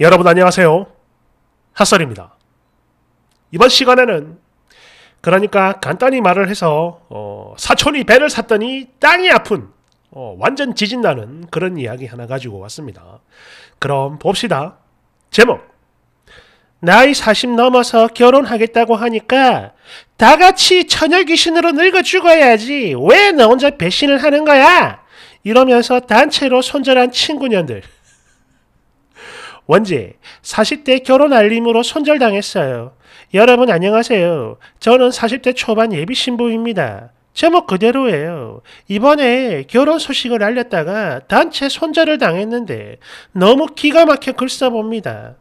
여러분 안녕하세요. 핫설입니다. 이번 시간에는 그러니까 간단히 말을 해서 어, 사촌이 배를 샀더니 땅이 아픈 어, 완전 지진나는 그런 이야기 하나 가지고 왔습니다. 그럼 봅시다. 제목 나이 40 넘어서 결혼하겠다고 하니까 다 같이 처녀 귀신으로 늙어 죽어야지 왜 너 혼자 배신을 하는 거야? 이러면서 단체로 손절한 친구년들 원제 40대 결혼 알림으로 손절당했어요. 여러분 안녕하세요. 저는 40대 초반 예비 신부입니다. 제목 그대로예요. 이번에 결혼 소식을 알렸다가 단체 손절을 당했는데 너무 기가 막혀 글 써봅니다.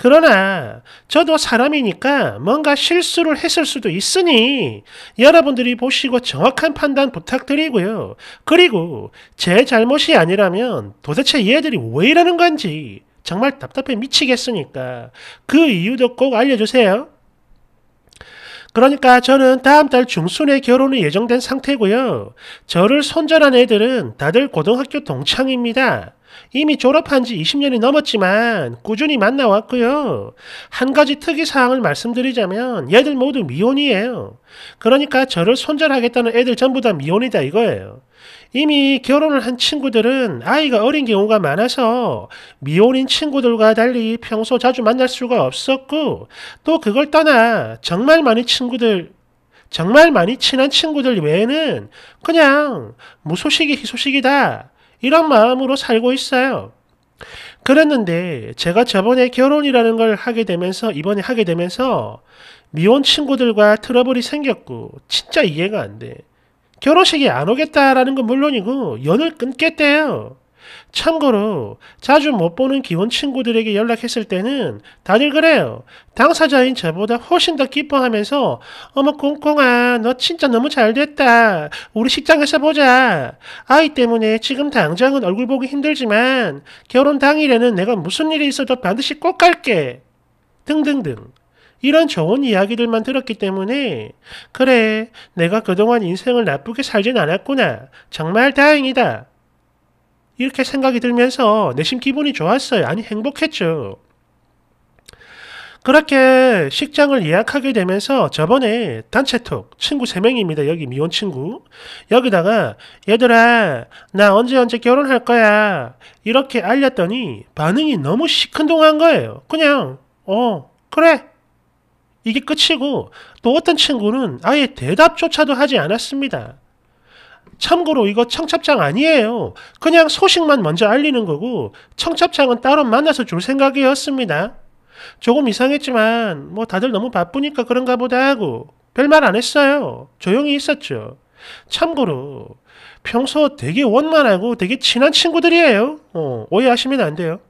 그러나 저도 사람이니까 뭔가 실수를 했을 수도 있으니 여러분들이 보시고 정확한 판단 부탁드리고요. 그리고 제 잘못이 아니라면 도대체 얘들이 왜 이러는 건지 정말 답답해 미치겠으니까 그 이유도 꼭 알려주세요. 그러니까 저는 다음 달 중순에 결혼이 예정된 상태고요. 저를 손절한 애들은 다들 고등학교 동창입니다. 이미 졸업한 지 20년이 넘었지만 꾸준히 만나왔고요. 한 가지 특이사항을 말씀드리자면 얘들 모두 미혼이에요. 그러니까 저를 손절하겠다는 애들 전부 다 미혼이다 이거예요. 이미 결혼을 한 친구들은 아이가 어린 경우가 많아서 미혼인 친구들과 달리 평소 자주 만날 수가 없었고 또 그걸 떠나 정말 많이 친구들 정말 많이 친한 친구들 외에는 그냥 무소식이 희소식이다 이런 마음으로 살고 있어요. 그랬는데 제가 저번에 결혼이라는 걸 하게 되면서 이번에 하게 되면서 미혼 친구들과 트러블이 생겼고 진짜 이해가 안 돼. 결혼식이안 오겠다라는 건 물론이고 연을 끊겠대요. 참고로 자주 못 보는 기혼 친구들에게 연락했을 때는 다들 그래요. 당사자인 저보다 훨씬 더 기뻐하면서 어머 콩콩아너 진짜 너무 잘됐다. 우리 식장에서 보자. 아이 때문에 지금 당장은 얼굴 보기 힘들지만 결혼 당일에는 내가 무슨 일이 있어도 반드시 꼭 갈게. 등등등. 이런 좋은 이야기들만 들었기 때문에 그래 내가 그동안 인생을 나쁘게 살진 않았구나 정말 다행이다 이렇게 생각이 들면서 내심 기분이 좋았어요 아니 행복했죠 그렇게 식장을 예약하게 되면서 저번에 단체톡 친구 3명입니다. 여기 미혼 친구. 여기다가 얘들아 나 언제 언제 결혼할 거야. 이렇게 알렸더니 반응이 너무 시큰둥한 거예요. 그냥 어 그래 이게 끝이고 또 어떤 친구는 아예 대답조차도 하지 않았습니다. 참고로 이거 청첩장 아니에요. 그냥 소식만 먼저 알리는 거고 청첩장은 따로 만나서 줄 생각이었습니다. 조금 이상했지만 뭐 다들 너무 바쁘니까 그런가 보다 하고 별말 안 했어요. 조용히 있었죠. 참고로 평소 되게 원만하고 되게 친한 친구들이에요. 어, 오해하시면 안 돼요.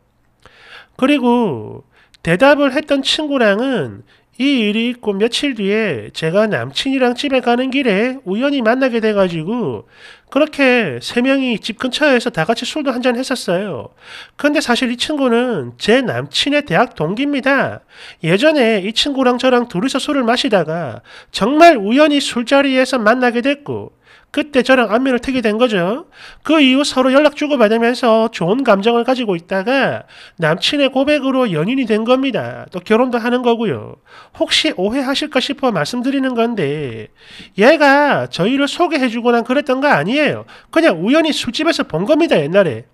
그리고 대답을 했던 친구랑은 이 일이 있고 며칠 뒤에 제가 남친이랑 집에 가는 길에 우연히 만나게 돼가지고 그렇게 세 명이 집 근처에서 다 같이 술도 한잔 했었어요. 근데 사실 이 친구는 제 남친의 대학 동기입니다. 예전에 이 친구랑 저랑 둘이서 술을 마시다가 정말 우연히 술자리에서 만나게 됐고 그때 저랑 안면을 트게 된 거죠. 그 이후 서로 연락 주고받으면서 좋은 감정을 가지고 있다가 남친의 고백으로 연인이 된 겁니다. 또 결혼도 하는 거고요. 혹시 오해하실까 싶어 말씀드리는 건데 얘가 저희를 소개해주고난 그랬던 거 아니에요. 그냥 우연히 술집에서 본 겁니다. 옛날에.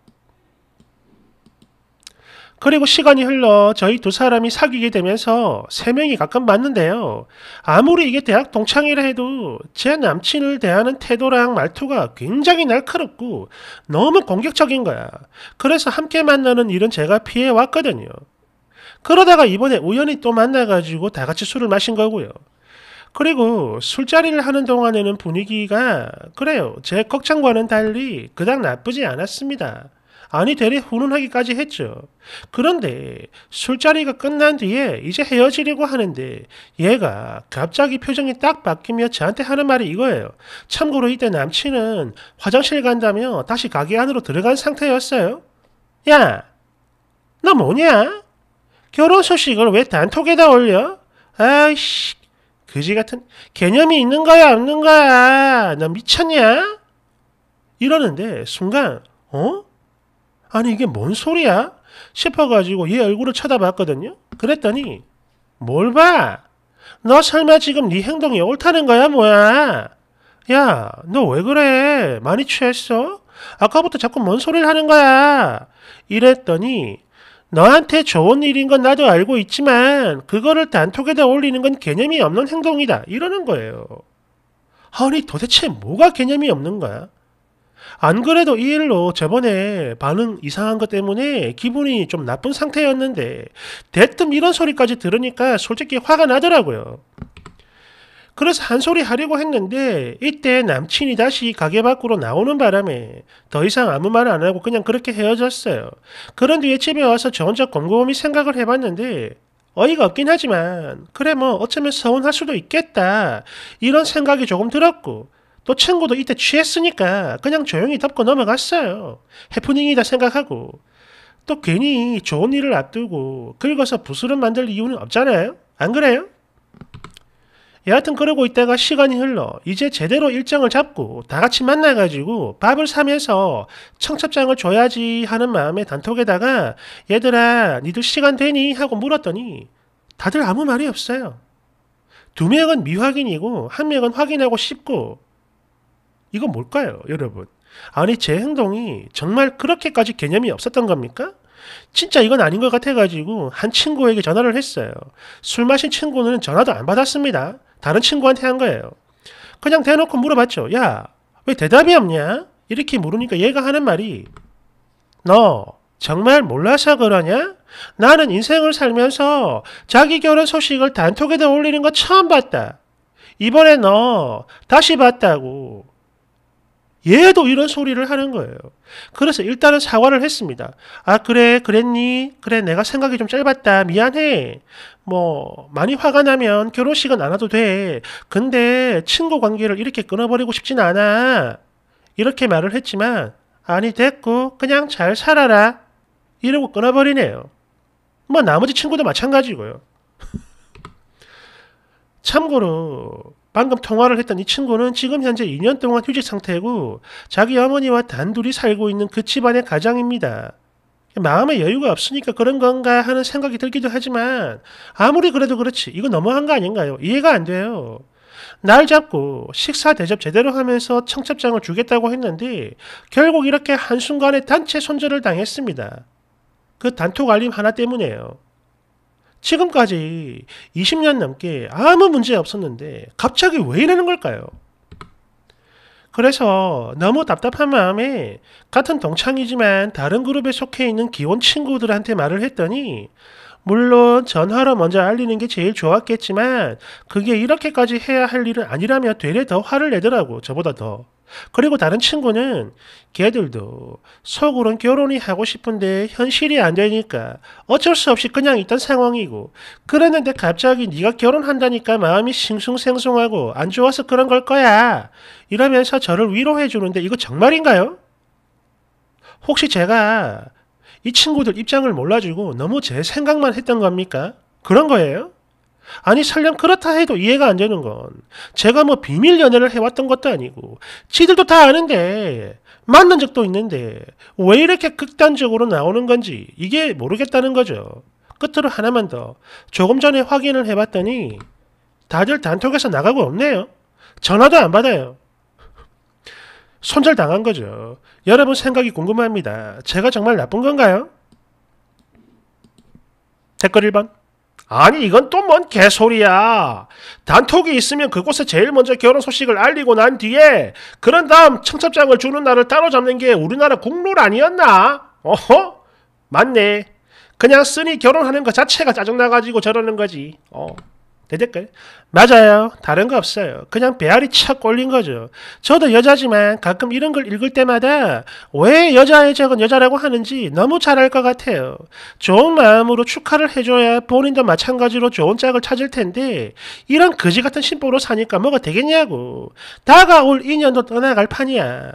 그리고 시간이 흘러 저희 두 사람이 사귀게 되면서 세 명이 가끔 맞는데요. 아무리 이게 대학 동창이라 해도 제 남친을 대하는 태도랑 말투가 굉장히 날카롭고 너무 공격적인 거야. 그래서 함께 만나는 일은 제가 피해왔거든요. 그러다가 이번에 우연히 또 만나가지고 다 같이 술을 마신 거고요. 그리고 술자리를 하는 동안에는 분위기가 그래요. 제 걱정과는 달리 그닥 나쁘지 않았습니다. 아니 대리 훈훈하기까지 했죠. 그런데 술자리가 끝난 뒤에 이제 헤어지려고 하는데 얘가 갑자기 표정이 딱 바뀌며 저한테 하는 말이 이거예요. 참고로 이때 남친은 화장실 간다며 다시 가게 안으로 들어간 상태였어요. 야, 너 뭐냐? 결혼 소식을 왜 단톡에다 올려? 아이씨, 그지 같은 개념이 있는 거야 없는 거야? 너 미쳤냐? 이러는데 순간 어? 아니 이게 뭔 소리야? 싶어가지고 얘 얼굴을 쳐다봤거든요. 그랬더니 뭘 봐? 너 설마 지금 네 행동이 옳다는 거야 뭐야? 야너 왜 그래? 많이 취했어? 아까부터 자꾸 뭔 소리를 하는 거야? 이랬더니 너한테 좋은 일인 건 나도 알고 있지만 그거를 단톡에다 올리는 건 개념이 없는 행동이다 이러는 거예요. 아니 도대체 뭐가 개념이 없는 거야? 안 그래도 이 일로 저번에 반응 이상한 것 때문에 기분이 좀 나쁜 상태였는데 대뜸 이런 소리까지 들으니까 솔직히 화가 나더라고요. 그래서 한 소리 하려고 했는데 이때 남친이 다시 가게 밖으로 나오는 바람에 더 이상 아무 말 안 하고 그냥 그렇게 헤어졌어요. 그런 뒤에 집에 와서 저 혼자 곰곰이 생각을 해봤는데 어이가 없긴 하지만 그래 뭐 어쩌면 서운할 수도 있겠다 이런 생각이 조금 들었고 또 친구도 이때 취했으니까 그냥 조용히 덮고 넘어갔어요. 해프닝이다 생각하고. 또 괜히 좋은 일을 앞두고 긁어서 부스럼 만들 이유는 없잖아요? 안 그래요? 여하튼 그러고 있다가 시간이 흘러 이제 제대로 일정을 잡고 다 같이 만나가지고 밥을 사면서 청첩장을 줘야지 하는 마음에 단톡에다가 얘들아 니들 시간 되니? 하고 물었더니 다들 아무 말이 없어요. 두 명은 미확인이고 한 명은 확인하고 싶고 이거 뭘까요, 여러분? 아니, 제 행동이 정말 그렇게까지 개념이 없었던 겁니까? 진짜 이건 아닌 것 같아가지고 한 친구에게 전화를 했어요. 술 마신 친구는 전화도 안 받았습니다. 다른 친구한테 한 거예요. 그냥 대놓고 물어봤죠. 야, 왜 대답이 없냐? 이렇게 물으니까 얘가 하는 말이 너 정말 몰라서 그러냐? 나는 인생을 살면서 자기 결혼 소식을 단톡에다 올리는 거 처음 봤다. 이번에 너 다시 봤다고. 얘도 이런 소리를 하는 거예요. 그래서 일단은 사과를 했습니다. 아, 그래, 그랬니? 그래, 내가 생각이 좀 짧았다. 미안해. 뭐, 많이 화가 나면 결혼식은 안 와도 돼. 근데 친구 관계를 이렇게 끊어버리고 싶진 않아. 이렇게 말을 했지만, 아니, 됐고, 그냥 잘 살아라. 이러고 끊어버리네요. 뭐, 나머지 친구도 마찬가지고요. 참고로, 방금 통화를 했던 이 친구는 지금 현재 2년 동안 휴직 상태고 자기 어머니와 단둘이 살고 있는 그 집안의 가장입니다. 마음의 여유가 없으니까 그런 건가 하는 생각이 들기도 하지만 아무리 그래도 그렇지 이거 너무한 거 아닌가요? 이해가 안 돼요. 날 잡고 식사 대접 제대로 하면서 청첩장을 주겠다고 했는데 결국 이렇게 한순간에 단체 손절을 당했습니다. 그 단톡 알림 하나 때문에요. 지금까지 20년 넘게 아무 문제 없었는데 갑자기 왜 이러는 걸까요? 그래서 너무 답답한 마음에 같은 동창이지만 다른 그룹에 속해 있는 기혼 친구들한테 말을 했더니 물론 전화로 먼저 알리는 게 제일 좋았겠지만 그게 이렇게까지 해야 할 일은 아니라며 되레 더 화를 내더라고 저보다 더. 그리고 다른 친구는 걔들도 속으론 결혼이 하고 싶은데 현실이 안 되니까 어쩔 수 없이 그냥 있던 상황이고 그랬는데 갑자기 네가 결혼한다니까 마음이 싱숭생숭하고 안 좋아서 그런 걸 거야 이러면서 저를 위로해 주는데 이거 정말인가요? 혹시 제가 이 친구들 입장을 몰라주고 너무 제 생각만 했던 겁니까? 그런 거예요? 아니 설령 그렇다 해도 이해가 안 되는 건 제가 뭐 비밀 연애를 해왔던 것도 아니고 지들도 다 아는데 만난 적도 있는데 왜 이렇게 극단적으로 나오는 건지 이게 모르겠다는 거죠. 끝으로 하나만 더 조금 전에 확인을 해봤더니 다들 단톡에서 나가고 없네요. 전화도 안 받아요. 손절당한 거죠. 여러분 생각이 궁금합니다. 제가 정말 나쁜 건가요? 댓글 1번 아니 이건 또 뭔 개소리야. 단톡이 있으면 그곳에 제일 먼저 결혼 소식을 알리고 난 뒤에 그런 다음 청첩장을 주는 날을 따로잡는 게 우리나라 국룰 아니었나? 어허? 맞네. 그냥 쓰니 결혼하는 것 자체가 짜증나가지고 저러는 거지. 어. 대댓글. 맞아요. 다른 거 없어요. 그냥 배알이 착 올린 거죠. 저도 여자지만 가끔 이런 걸 읽을 때마다 왜 여자의 적은 여자라고 하는지 너무 잘 알 것 같아요. 좋은 마음으로 축하를 해줘야 본인도 마찬가지로 좋은 짝을 찾을 텐데 이런 거지 같은 심보로 사니까 뭐가 되겠냐고. 다가올 인연도 떠나갈 판이야.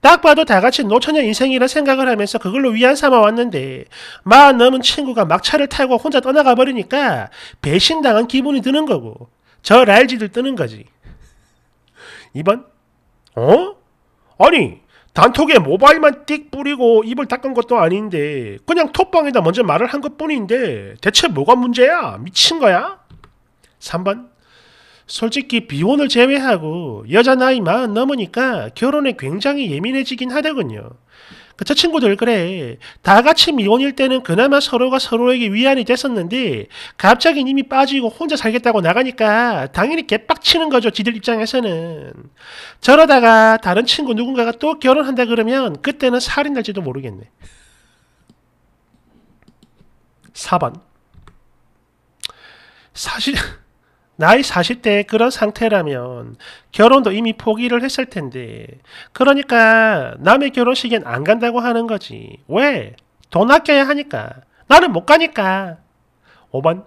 딱 봐도 다 같이 노처녀 인생이라 생각을 하면서 그걸로 위안 삼아 왔는데 마흔 넘은 친구가 막차를 타고 혼자 떠나가 버리니까 배신당한 기분이 드는 거고 저 랄지들 뜨는 거지. 2번 어? 아니 단톡에 모바일만 띡 뿌리고 입을 닦은 것도 아닌데 그냥 톡방에다 먼저 말을 한 것뿐인데 대체 뭐가 문제야? 미친 거야? 3번 솔직히 비혼을 제외하고 여자 나이 마흔 넘으니까 결혼에 굉장히 예민해지긴 하더군요. 그저 친구들 그래 다 같이 미혼일 때는 그나마 서로가 서로에게 위안이 됐었는데 갑자기 이 빠지고 혼자 살겠다고 나가니까 당연히 개빡치는 거죠 지들 입장에서는 저러다가 다른 친구 누군가가 또 결혼한다 그러면 그때는 살인 날지도 모르겠네 4번 사실 나이 4 0대에 그런 상태라면 결혼도 이미 포기를 했을 텐데 그러니까 남의 결혼식엔 안 간다고 하는 거지. 왜? 돈 아껴야 하니까. 나는 못 가니까. 5번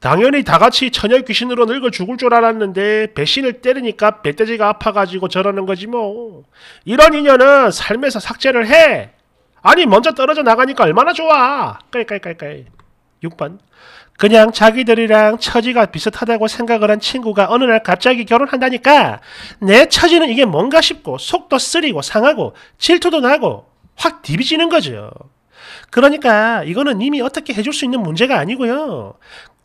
당연히 다 같이 처녀 귀신으로 늙어 죽을 줄 알았는데 배신을 때리니까 배때지가 아파가지고 저러는 거지 뭐. 이런 인연은 삶에서 삭제를 해. 아니 먼저 떨어져 나가니까 얼마나 좋아. 깔깔깔깔. 6번. 그냥 자기들이랑 처지가 비슷하다고 생각을 한 친구가 어느 날 갑자기 결혼한다니까 내 처지는 이게 뭔가 싶고 속도 쓰리고 상하고 질투도 나고 확 디비지는 거죠. 그러니까 이거는 이미 어떻게 해줄 수 있는 문제가 아니고요.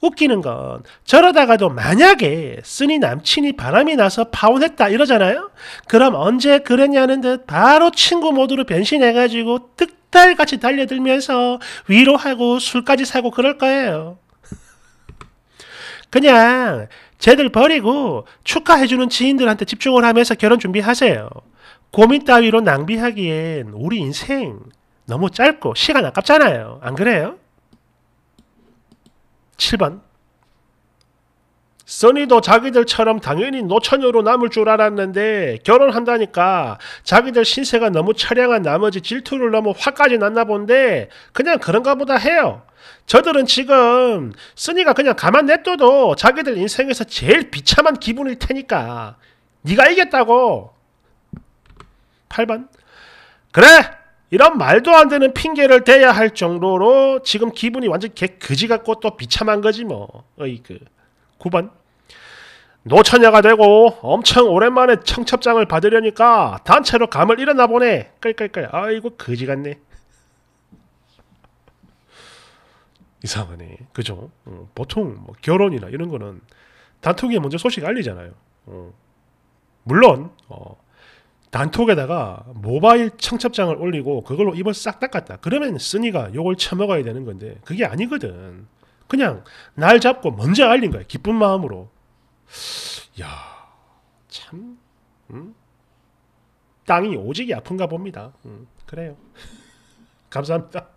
웃기는 건 저러다가도 만약에 쓰니 남친이 바람이 나서 파혼했다 이러잖아요. 그럼 언제 그랬냐는 듯 바로 친구 모드로 변신해가지고 득 닭달같이 달려들면서 위로하고 술까지 사고 그럴 거예요. 그냥 쟤들 버리고 축하해주는 지인들한테 집중을 하면서 결혼 준비하세요. 고민 따위로 낭비하기엔 우리 인생 너무 짧고 시간 아깝잖아요. 안 그래요? 7번 써니도 자기들처럼 당연히 노처녀로 남을 줄 알았는데 결혼한다니까 자기들 신세가 너무 처량한 나머지 질투를 너무 화까지 났나 본데 그냥 그런가 보다 해요. 저들은 지금 써니가 그냥 가만 냅둬도 자기들 인생에서 제일 비참한 기분일 테니까 네가 이겼다고. 8번 그래 이런 말도 안 되는 핑계를 대야 할 정도로 지금 기분이 완전 개 그지 같고 또 비참한 거지 뭐. 어이 그. 9번 노처녀가 되고 엄청 오랜만에 청첩장을 받으려니까 단체로 감을 잃었나 보네. 끌끌끌. 아이고 거지 같네. 이상하네. 그죠? 어, 보통 뭐 결혼이나 이런 거는 단톡에 먼저 소식 알리잖아요. 어. 물론 어, 단톡에다가 모바일 청첩장을 올리고 그걸로 입을 싹 닦았다. 그러면 쓰니가 요걸 쳐먹어야 되는 건데 그게 아니거든. 그냥 날 잡고 먼저 알린 거예요. 기쁜 마음으로. 야, 참, 음? 땅이 오지게 아픈가 봅니다. 음, 그래요. 감사합니다.